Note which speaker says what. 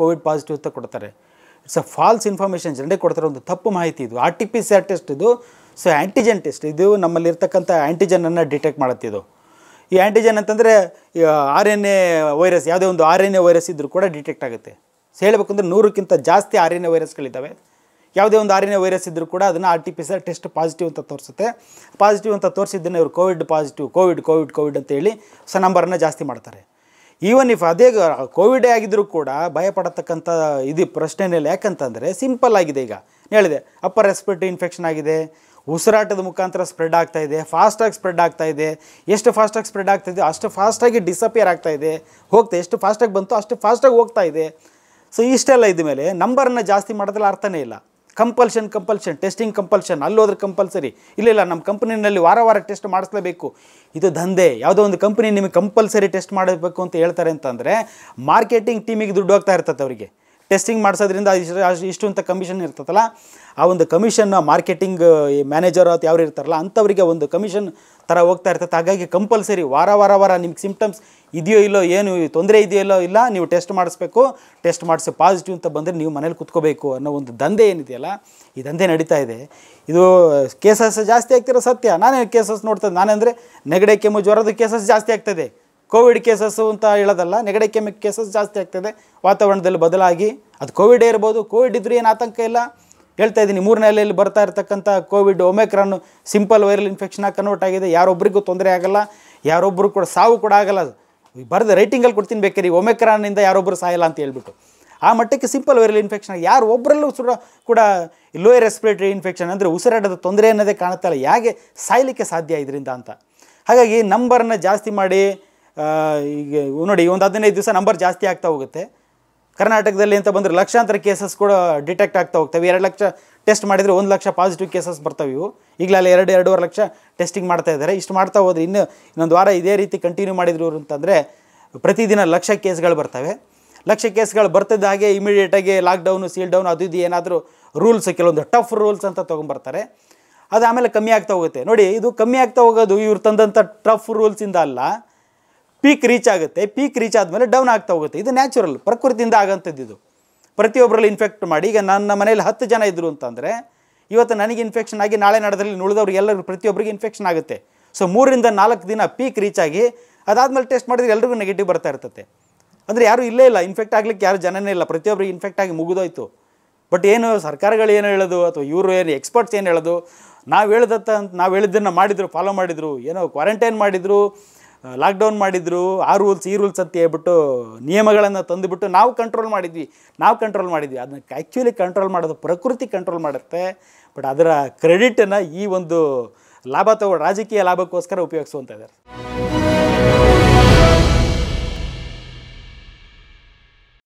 Speaker 1: Covid positive ಅಂತ ಕೊಡ್ತಾರೆ it's a falls information ಜನರಿಗೆ ಕೊಡ್ತಾರೆ ಒಂದು ತಪ್ಪು ಮಾಹಿತಿ ಇದು R T P C R test ಇದು ಸೊ ಆ್ಯಂಟಿಜೆನ್ ಟೆಸ್ಟ್ ಇದು ನಮ್ಮಲ್ಲಿರ್ತಕ್ಕಂಥ ಆ್ಯಂಟಿಜೆನನ್ನು ಡಿಟೆಕ್ಟ್ ಮಾಡುತ್ತೆ ಇದು ಈ ಆ್ಯಂಟಿಜೆನ್ ಅಂತಂದರೆ ಆರ್ ಎನ್ ಎ ವೈರಸ್ ಯಾವುದೇ ಒಂದು ಆರ್ ಎನ್ ಎ ವೈರಸ್ ಇದ್ದರೂ ಕೂಡ ಡಿಟೆಕ್ಟ್ ಆಗುತ್ತೆ ಸೊ ಹೇಳಬೇಕಂದ್ರೆ ನೂರಕ್ಕಿಂತ ಜಾಸ್ತಿ ಆರ್ ಎನ್ ಎ ವೈರಸ್ಗಳಿದ್ದಾವೆ ಯಾವುದೇ ಒಂದು ಆರ್ ಎನ್ ಎ ವೈರಸ್ ಇದ್ದರೂ ಕೂಡ ಅದನ್ನು R T P C R test positive ಅಂತ ತೋರಿಸುತ್ತೆ ಪಾಸಿಟಿವ್ ಅಂತ ತೋರಿಸಿದ್ದನ್ನು ಇವರು COVID positive COVID COVID COVID ಅಂತ ಹೇಳಿ ಸೊ ನಂಬರನ್ನು ಜಾಸ್ತಿ ಮಾಡ್ತಾರೆ ಈವನ್ ಇಫ್ ಅದೇ ಕೋವಿಡೇ ಆಗಿದ್ದರೂ ಕೂಡ ಭಯಪಡತಕ್ಕಂಥ ಇದು ಪ್ರಶ್ನೆನೇ ಯಾಕಂತಂದರೆ ಸಿಂಪಲ್ ಆಗಿದೆ ಈಗ ಹೇಳಿದೆ ಅಪ್ಪರ್ ರೆಸ್ಪಿರೇಟರಿ ಇನ್ಫೆಕ್ಷನ್ ಆಗಿದೆ ಉಸಿರಾಟದ ಮುಖಾಂತರ ಸ್ಪ್ರೆಡ್ ಆಗ್ತಾ ಇದೆ ಫಾಸ್ಟಾಗಿ ಸ್ಪ್ರೆಡ್ ಆಗ್ತಾ ಇದೆ ಎಷ್ಟು ಫಾಸ್ಟಾಗಿ ಸ್ಪ್ರೆಡ್ ಆಗ್ತಾ ಇದೆ ಅಷ್ಟು ಫಾಸ್ಟಾಗಿ ಡಿಸಪಿಯರ್ ಆಗ್ತಾ ಇದೆ ಹೋಗ್ತಾ ಎಷ್ಟು ಫಾಸ್ಟಾಗಿ ಬಂತು ಅಷ್ಟು ಫಾಸ್ಟಾಗಿ ಹೋಗ್ತಾ ಇದೆ ಸೊ ಇಷ್ಟೆಲ್ಲ ಇದ್ದ ಮೇಲೆ ನಂಬರನ್ನು ಜಾಸ್ತಿ ಮಾಡೋದ್ರಲ್ಲಿ ಅರ್ಥನೇ ಇಲ್ಲ ಕಂಪಲ್ಷನ್ ಕಂಪಲ್ಷನ್ ಟೆಸ್ಟಿಂಗ್ ಕಂಪಲ್ಷನ್ ಅಲ್ಲೋದ್ರೆ ಕಂಪಲ್ಸರಿ ಇಲ್ಲ ಇಲ್ಲ ನಮ್ಮ ಕಂಪ್ನಿನಲ್ಲಿ ವಾರ ವಾರ ಟೆಸ್ಟ್ ಮಾಡಿಸ್ಲೇಬೇಕು ಇದು ದಂಧೆ ಯಾವುದೋ ಒಂದು ಕಂಪ್ನಿ ನಿಮಗೆ ಕಂಪಲ್ಸರಿ ಟೆಸ್ಟ್ ಮಾಡಬೇಕು ಅಂತ ಹೇಳ್ತಾರೆ ಅಂತಂದರೆ ಮಾರ್ಕೆಟಿಂಗ್ ಟೀಮಿಗೆ ದುಡ್ಡು ಹೋಗ್ತಾ ಇರ್ತದೆ ಅವರಿಗೆ ಟೆಸ್ಟಿಂಗ್ ಮಾಡಿಸೋದ್ರಿಂದ ಇಷ್ಟು ಅಂತ ಕಮಿಷನ್ ಇರ್ತದಲ್ಲ ಆ ಒಂದು ಕಮಿಷನ್ ಮಾರ್ಕೆಟಿಂಗ್ ಮ್ಯಾನೇಜರ್ ಅಥವಾ ಯಾರು ಇರ್ತಾರಲ್ಲ ಅಂಥವರಿಗೆ ಒಂದು ಕಮಿಷನ್ ಥರ ಹೋಗ್ತಾ ಇರ್ತದೆ ಹಾಗಾಗಿ ಕಂಪಲ್ಸರಿ ವಾರ ವಾರ ವಾರ ನಿಮ್ಗೆ ಸಿಂಪ್ಟಮ್ಸ್ ಇದೆಯೋ ಇಲ್ಲೋ ಏನು ತೊಂದರೆ ಇದೆಯೋ ಇಲ್ಲೋ ಇಲ್ಲ ನೀವು ಟೆಸ್ಟ್ ಮಾಡಿಸ್ಬೇಕು ಟೆಸ್ಟ್ ಮಾಡಿಸಿ ಪಾಸಿಟಿವ್ ಅಂತ ಬಂದರೆ ನೀವು ಮನೇಲಿ ಕುತ್ಕೋಬೇಕು ಅನ್ನೋ ಒಂದು ದಂಧೆ ಏನಿದೆಯಲ್ಲ ಈ ದಂಧೆ ನಡೀತಾ ಇದೆ ಇದು ಕೇಸಸ್ ಜಾಸ್ತಿ ಆಗ್ತಿರೋ ಸತ್ಯ ನಾನೇ ಕೇಸಸ್ ನೋಡ್ತದೆ ನಾನೇ ಅಂದರೆ ನೆಗಡೆ ಕೆಮ್ಮು ಜ್ವರದ ಕೇಸಸ್ ಜಾಸ್ತಿ ಆಗ್ತದೆ ಕೋವಿಡ್ ಕೇಸಸ್ಸು ಅಂತ ಹೇಳೋದಲ್ಲ ನೆಗಡಿ ಕೆಮ್ಮಿ ಕೇಸಸ್ ಜಾಸ್ತಿ ಆಗ್ತದೆ ವಾತಾವರಣದಲ್ಲಿ ಬದಲಾಗಿ ಅದು ಕೋವಿಡೇ ಇರ್ಬೋದು ಕೋವಿಡ್ ಇದ್ರೂ ಏನು ಆತಂಕ ಇಲ್ಲ ಹೇಳ್ತಾ ಇದ್ದೀನಿ ಮೂರನೇ ಅಲೆಯಲ್ಲಿ ಬರ್ತಾ ಇರತಕ್ಕಂಥ ಕೋವಿಡ್ ಒಮೆಕ್ರಾನು ಸಿಂಪಲ್ ವೈರಲ್ ಇನ್ಫೆಕ್ಷನಾಗಿ ಕನ್ವರ್ಟ್ ಆಗಿದೆ ಯಾರೊಬ್ಬರಿಗೂ ತೊಂದರೆ ಆಗಲ್ಲ ಯಾರೊಬ್ಬರು ಕೂಡ ಸಾವು ಕೂಡ ಆಗಲ್ಲ ಬರೆದ ರೈಟಿಂಗಲ್ಲಿ ಕೊಡ್ತೀನಿ ಬೇಕಾರೆ ಒಮೆಕ್ರಾನಿಂದ ಯಾರೊಬ್ಬರು ಸಾಯಲ್ಲ ಅಂತ ಹೇಳ್ಬಿಟ್ಟು ಆ ಮಟ್ಟಕ್ಕೆ ಸಿಂಪಲ್ ವೈರಲ್ ಇನ್ಫೆಕ್ಷನ್ ಯಾರು ಒಬ್ಬರಲ್ಲೂ ಸುಡ ಕೂಡ ಲೋಯರ್ ರೆಸ್ಪಿರೇಟರಿ ಇನ್ಫೆಕ್ಷನ್ ಅಂದರೆ ಉಸಿರಾಟದ ತೊಂದರೆ ಅನ್ನೋದೇ ಕಾಣುತ್ತಲ್ಲ ಹೇಗೆ ಸಾಯಲಿಕ್ಕೆ ಸಾಧ್ಯ ಇದರಿಂದ ಅಂತ ಹಾಗಾಗಿ ನಂಬರನ್ನ ಜಾಸ್ತಿ ಮಾಡಿ ಈಗ ನೋಡಿ ಒಂದು ಹದಿನೈದು ದಿವಸ ನಂಬರ್ ಜಾಸ್ತಿ ಆಗ್ತಾ ಹೋಗುತ್ತೆ ಕರ್ನಾಟಕದಲ್ಲಿ ಅಂತ ಬಂದರೆ ಲಕ್ಷಾಂತರ ಕೇಸಸ್ ಕೂಡ ಡಿಟೆಕ್ಟ್ ಆಗ್ತಾ ಹೋಗ್ತವೆ ಎರಡು ಲಕ್ಷ ಟೆಸ್ಟ್ ಮಾಡಿದರೆ ಒಂದು ಲಕ್ಷ ಪಾಸಿಟಿವ್ ಕೇಸಸ್ ಬರ್ತವೆ ಇವು ಈಗಲೇ ಎರಡು ಎರಡೂವರೆ ಲಕ್ಷ ಟೆಸ್ಟಿಂಗ್ ಮಾಡ್ತಾ ಇದ್ದಾರೆ ಇಷ್ಟು ಮಾಡ್ತಾ ಹೋದರೆ ಇನ್ನು ಇನ್ನೊಂದು ವಾರ ಇದೇ ರೀತಿ ಕಂಟಿನ್ಯೂ ಮಾಡಿದ್ರು ಅಂತಂದರೆ ಪ್ರತಿದಿನ ಲಕ್ಷ ಕೇಸ್ಗಳು ಬರ್ತವೆ ಲಕ್ಷ ಕೇಸ್ಗಳು ಬರ್ತಿದ್ದ ಹಾಗೆ ಇಮಿಡಿಯೇಟಾಗಿ ಲಾಕ್ಡೌನು ಡೌನ್ ಅದು ಇದು ಏನಾದರೂ ರೂಲ್ಸ್ ಕೆಲವೊಂದು ಟಫ್ ರೂಲ್ಸ್ ಅಂತ ತೊಗೊಂಬರ್ತಾರೆ ಅದು ಆಮೇಲೆ ಕಮ್ಮಿ ಆಗ್ತಾ ಹೋಗುತ್ತೆ ನೋಡಿ ಇದು ಕಮ್ಮಿ ಆಗ್ತಾ ಹೋಗೋದು ಇವ್ರು ತಂದಂಥ ಟಫ್ ರೂಲ್ಸಿಂದ ಅಲ್ಲ ಪೀಕ್ ರೀಚ್ ಆಗುತ್ತೆ ಪೀಕ್ ರೀಚ್ ಆದಮೇಲೆ ಡೌನ್ ಆಗ್ತಾ ಹೋಗುತ್ತೆ ಇದು ನ್ಯಾಚುರಲ್ ಪ್ರಕೃತಿಯಿಂದ ಆಗಂಥದ್ದು ಇದು ಪ್ರತಿಯೊಬ್ಬರಲ್ಲಿ ಇನ್ಫೆಕ್ಟ್ ಮಾಡಿ ಈಗ ನನ್ನ ಮನೇಲಿ ಹತ್ತು ಜನ ಇದ್ದರು ಅಂತಂದರೆ ಇವತ್ತು ನನಗೆ ಇನ್ಫೆಕ್ಷನ್ ಆಗಿ ನಾಳೆ ನಡೆದಲ್ಲಿ ನುಳಿದವ್ರಿಗೆ ಎಲ್ಲರಿಗೂ ಪ್ರತಿಯೊಬ್ಬರಿಗೆ ಇನ್ಫೆಕ್ಷನ್ ಆಗುತ್ತೆ ಸೊ ಮೂರಿಂದ ನಾಲ್ಕು ದಿನ ಪೀಕ್ ರೀಚ್ ಆಗಿ ಅದಾದಮೇಲೆ ಟೆಸ್ಟ್ ಮಾಡಿದ್ರೆ ಎಲ್ಲರಿಗೂ ನೆಗೆಟಿವ್ ಬರ್ತಾ ಇರ್ತದೆ ಅಂದರೆ ಯಾರೂ ಇಲ್ಲೇ ಇಲ್ಲ ಇನ್ಫೆಕ್ಟ್ ಆಗಲಿಕ್ಕೆ ಯಾರು ಜನನೇ ಇಲ್ಲ ಪ್ರತಿಯೊಬ್ಬರಿಗೆ ಇನ್ಫೆಕ್ಟ್ ಆಗಿ ಮುಗಿದೋಯ್ತು ಬಟ್ ಏನು ಸರ್ಕಾರಗಳು ಏನು ಹೇಳೋದು ಅಥವಾ ಇವರು ಏನು ಎಕ್ಸ್ಪರ್ಟ್ಸ್ ಏನು ಹೇಳೋದು ನಾವು ಹೇಳಿದತ್ತ ನಾವು ಹೇಳಿದ್ದನ್ನು ಮಾಡಿದರು ಫಾಲೋ ಮಾಡಿದರು ಏನೋ ಕ್ವಾರಂಟೈನ್ ಮಾಡಿದರು ಲಾಕ್ಡೌನ್ ಮಾಡಿದ್ರು ಆ ರೂಲ್ಸ್ ಈ ರೂಲ್ಸ್ ಅಂತ ಹೇಳ್ಬಿಟ್ಟು ನಿಯಮಗಳನ್ನು ತಂದುಬಿಟ್ಟು ನಾವು ಕಂಟ್ರೋಲ್ ಮಾಡಿದ್ವಿ ನಾವು ಕಂಟ್ರೋಲ್ ಮಾಡಿದ್ವಿ ಅದನ್ನ ಆ್ಯಕ್ಚುಲಿ ಕಂಟ್ರೋಲ್ ಮಾಡೋದು ಪ್ರಕೃತಿ ಕಂಟ್ರೋಲ್ ಮಾಡುತ್ತೆ ಬಟ್ ಅದರ ಕ್ರೆಡಿಟನ್ನು ಈ ಒಂದು ಲಾಭ ತಗೊಂಡು ರಾಜಕೀಯ ಲಾಭಕ್ಕೋಸ್ಕರ ಉಪಯೋಗಿಸುವಂತ ಇದ್ದಾರೆ